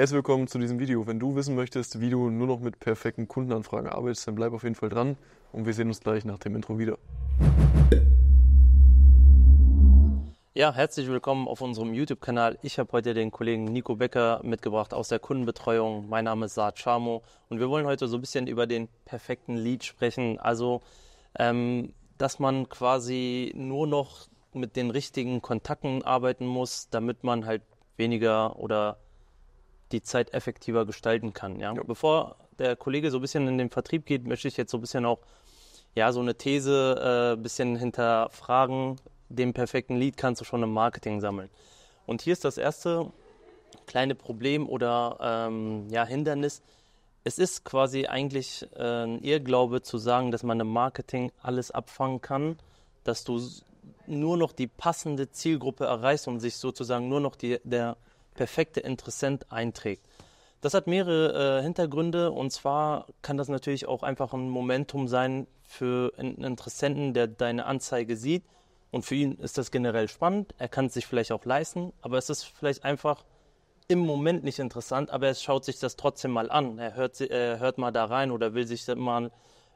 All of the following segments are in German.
Herzlich willkommen zu diesem Video. Wenn du wissen möchtest, wie du nur noch mit perfekten Kundenanfragen arbeitest, dann bleib auf jeden Fall dran und wir sehen uns gleich nach dem Intro wieder. Ja, herzlich willkommen auf unserem YouTube-Kanal. Ich habe heute den Kollegen Nico Becker mitgebracht aus der Kundenbetreuung. Mein Name ist Saad Chamo und wir wollen heute so ein bisschen über den perfekten Lead sprechen. Also, ähm, dass man quasi nur noch mit den richtigen Kontakten arbeiten muss, damit man halt weniger oder die Zeit effektiver gestalten kann. Ja? ja? Bevor der Kollege so ein bisschen in den Vertrieb geht, möchte ich jetzt so ein bisschen auch ja, so eine These ein äh, bisschen hinterfragen. Den perfekten Lead kannst du schon im Marketing sammeln. Und hier ist das erste kleine Problem oder ähm, ja, Hindernis. Es ist quasi eigentlich äh, ein Irrglaube zu sagen, dass man im Marketing alles abfangen kann, dass du nur noch die passende Zielgruppe erreichst und sich sozusagen nur noch die, der perfekte Interessent einträgt. Das hat mehrere äh, Hintergründe und zwar kann das natürlich auch einfach ein Momentum sein für einen Interessenten, der deine Anzeige sieht und für ihn ist das generell spannend. Er kann es sich vielleicht auch leisten, aber es ist vielleicht einfach im Moment nicht interessant, aber er schaut sich das trotzdem mal an. Er hört, er hört mal da rein oder will sich mal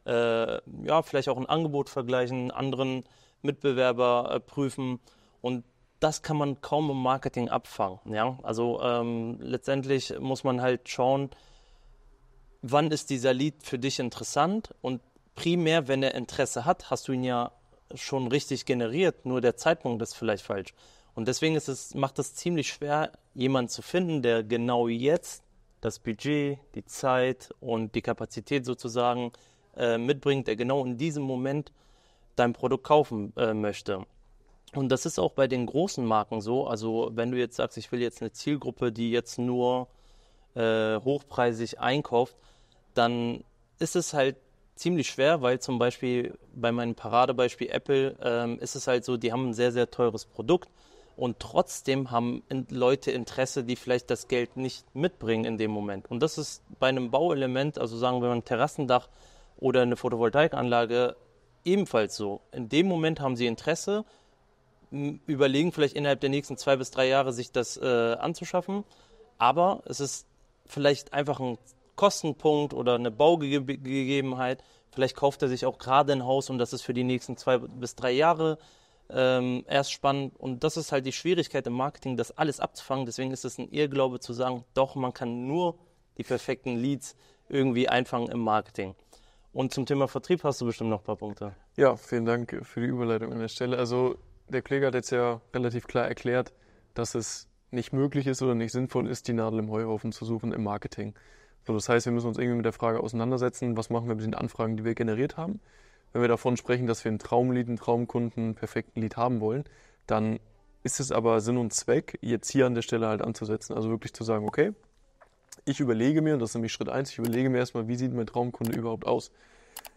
äh, ja, vielleicht auch ein Angebot vergleichen, einen anderen Mitbewerber äh, prüfen und das kann man kaum im Marketing abfangen. Ja? Also ähm, letztendlich muss man halt schauen, wann ist dieser Lied für dich interessant und primär, wenn er Interesse hat, hast du ihn ja schon richtig generiert, nur der Zeitpunkt ist vielleicht falsch. Und deswegen ist es, macht es ziemlich schwer, jemanden zu finden, der genau jetzt das Budget, die Zeit und die Kapazität sozusagen äh, mitbringt, der genau in diesem Moment dein Produkt kaufen äh, möchte. Und das ist auch bei den großen Marken so. Also wenn du jetzt sagst, ich will jetzt eine Zielgruppe, die jetzt nur äh, hochpreisig einkauft, dann ist es halt ziemlich schwer, weil zum Beispiel bei meinem Paradebeispiel Apple ähm, ist es halt so, die haben ein sehr, sehr teures Produkt und trotzdem haben Leute Interesse, die vielleicht das Geld nicht mitbringen in dem Moment. Und das ist bei einem Bauelement, also sagen wir mal ein Terrassendach oder eine Photovoltaikanlage, ebenfalls so. In dem Moment haben sie Interesse überlegen, vielleicht innerhalb der nächsten zwei bis drei Jahre sich das äh, anzuschaffen. Aber es ist vielleicht einfach ein Kostenpunkt oder eine Baugegebenheit. Vielleicht kauft er sich auch gerade ein Haus und das ist für die nächsten zwei bis drei Jahre ähm, erst spannend. Und das ist halt die Schwierigkeit im Marketing, das alles abzufangen. Deswegen ist es ein Irrglaube zu sagen, doch, man kann nur die perfekten Leads irgendwie einfangen im Marketing. Und zum Thema Vertrieb hast du bestimmt noch ein paar Punkte. Ja, vielen Dank für die Überleitung an der Stelle. Also der Kläger hat jetzt ja relativ klar erklärt, dass es nicht möglich ist oder nicht sinnvoll ist, die Nadel im Heuhaufen zu suchen im Marketing. So, das heißt, wir müssen uns irgendwie mit der Frage auseinandersetzen, was machen wir mit den Anfragen, die wir generiert haben. Wenn wir davon sprechen, dass wir ein Traumlied, einen Traumkunden, einen perfekten Lied haben wollen, dann ist es aber Sinn und Zweck, jetzt hier an der Stelle halt anzusetzen. Also wirklich zu sagen, okay, ich überlege mir, und das ist nämlich Schritt eins, ich überlege mir erstmal, wie sieht mein Traumkunde überhaupt aus.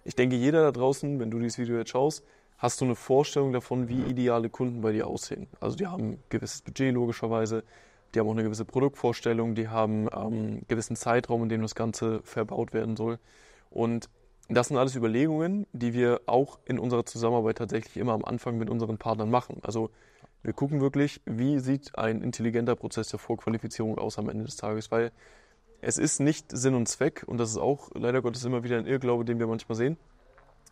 Ich denke, jeder da draußen, wenn du dieses Video jetzt schaust, Hast du eine Vorstellung davon, wie ideale Kunden bei dir aussehen? Also die haben ein gewisses Budget logischerweise, die haben auch eine gewisse Produktvorstellung, die haben einen ähm, gewissen Zeitraum, in dem das Ganze verbaut werden soll. Und das sind alles Überlegungen, die wir auch in unserer Zusammenarbeit tatsächlich immer am Anfang mit unseren Partnern machen. Also wir gucken wirklich, wie sieht ein intelligenter Prozess der Vorqualifizierung aus am Ende des Tages, weil es ist nicht Sinn und Zweck, und das ist auch leider Gottes immer wieder ein Irrglaube, den wir manchmal sehen.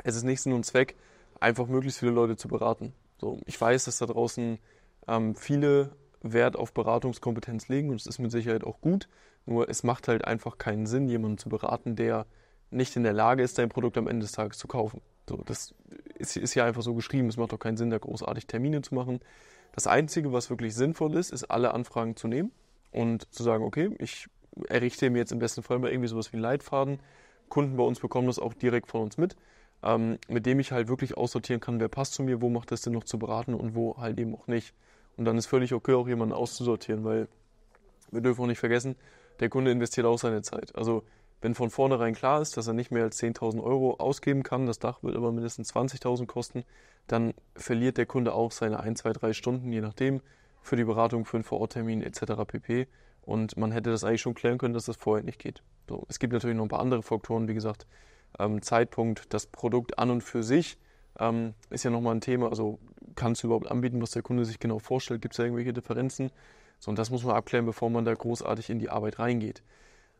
Es ist nicht Sinn und Zweck, einfach möglichst viele Leute zu beraten. So, ich weiß, dass da draußen ähm, viele Wert auf Beratungskompetenz legen und es ist mit Sicherheit auch gut. Nur es macht halt einfach keinen Sinn, jemanden zu beraten, der nicht in der Lage ist, dein Produkt am Ende des Tages zu kaufen. So, das ist, ist ja einfach so geschrieben. Es macht doch keinen Sinn, da großartig Termine zu machen. Das Einzige, was wirklich sinnvoll ist, ist, alle Anfragen zu nehmen und zu sagen, okay, ich errichte mir jetzt im besten Fall mal irgendwie sowas wie einen Leitfaden. Kunden bei uns bekommen das auch direkt von uns mit ähm, mit dem ich halt wirklich aussortieren kann, wer passt zu mir, wo macht das denn noch zu beraten und wo halt eben auch nicht. Und dann ist völlig okay, auch jemanden auszusortieren, weil wir dürfen auch nicht vergessen, der Kunde investiert auch seine Zeit. Also wenn von vornherein klar ist, dass er nicht mehr als 10.000 Euro ausgeben kann, das Dach wird aber mindestens 20.000 kosten, dann verliert der Kunde auch seine 1, 2, 3 Stunden, je nachdem, für die Beratung, für einen Vororttermin etc. pp. Und man hätte das eigentlich schon klären können, dass das vorher nicht geht. So, es gibt natürlich noch ein paar andere Faktoren, wie gesagt, ähm, Zeitpunkt. Das Produkt an und für sich ähm, ist ja nochmal ein Thema. Also kannst du überhaupt anbieten, was der Kunde sich genau vorstellt? Gibt es da irgendwelche Differenzen? So, und das muss man abklären, bevor man da großartig in die Arbeit reingeht.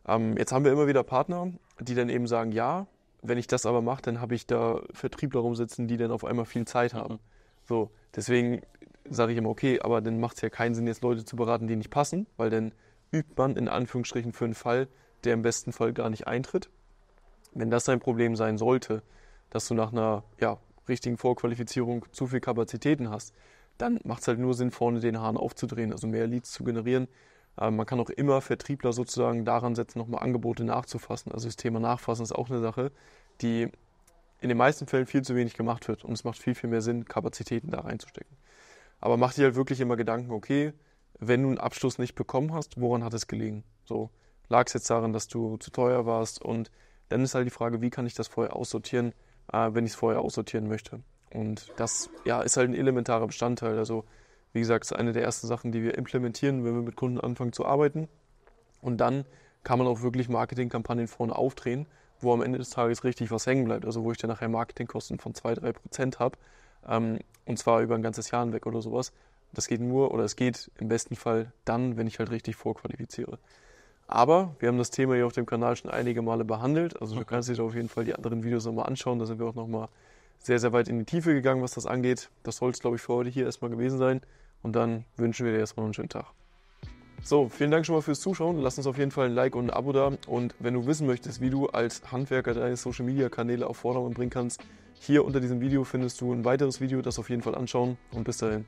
Ähm, jetzt haben wir immer wieder Partner, die dann eben sagen, ja, wenn ich das aber mache, dann habe ich da Vertriebler rumsitzen, die dann auf einmal viel Zeit haben. Mhm. So, deswegen sage ich immer, okay, aber dann macht es ja keinen Sinn, jetzt Leute zu beraten, die nicht passen, weil dann übt man in Anführungsstrichen für einen Fall, der im besten Fall gar nicht eintritt wenn das dein Problem sein sollte, dass du nach einer ja, richtigen Vorqualifizierung zu viel Kapazitäten hast, dann macht es halt nur Sinn, vorne den Hahn aufzudrehen, also mehr Leads zu generieren. Ähm, man kann auch immer Vertriebler sozusagen daran setzen, nochmal Angebote nachzufassen. Also das Thema Nachfassen ist auch eine Sache, die in den meisten Fällen viel zu wenig gemacht wird. Und es macht viel, viel mehr Sinn, Kapazitäten da reinzustecken. Aber mach dir halt wirklich immer Gedanken, okay, wenn du einen Abschluss nicht bekommen hast, woran hat es gelegen? So, lag es jetzt daran, dass du zu teuer warst und dann ist halt die Frage, wie kann ich das vorher aussortieren, äh, wenn ich es vorher aussortieren möchte. Und das ja, ist halt ein elementarer Bestandteil. Also wie gesagt, ist eine der ersten Sachen, die wir implementieren, wenn wir mit Kunden anfangen zu arbeiten. Und dann kann man auch wirklich Marketingkampagnen vorne aufdrehen, wo am Ende des Tages richtig was hängen bleibt. Also wo ich dann nachher Marketingkosten von 2-3% habe. Ähm, und zwar über ein ganzes Jahr hinweg oder sowas. Das geht nur oder es geht im besten Fall dann, wenn ich halt richtig vorqualifiziere. Aber wir haben das Thema hier auf dem Kanal schon einige Male behandelt. Also du kannst dir auf jeden Fall die anderen Videos nochmal anschauen. Da sind wir auch nochmal sehr, sehr weit in die Tiefe gegangen, was das angeht. Das soll es, glaube ich, für heute hier erstmal gewesen sein. Und dann wünschen wir dir erstmal noch einen schönen Tag. So, vielen Dank schon mal fürs Zuschauen. Lass uns auf jeden Fall ein Like und ein Abo da. Und wenn du wissen möchtest, wie du als Handwerker deine Social Media Kanäle auf Vordermann bringen kannst, hier unter diesem Video findest du ein weiteres Video, das auf jeden Fall anschauen. Und bis dahin.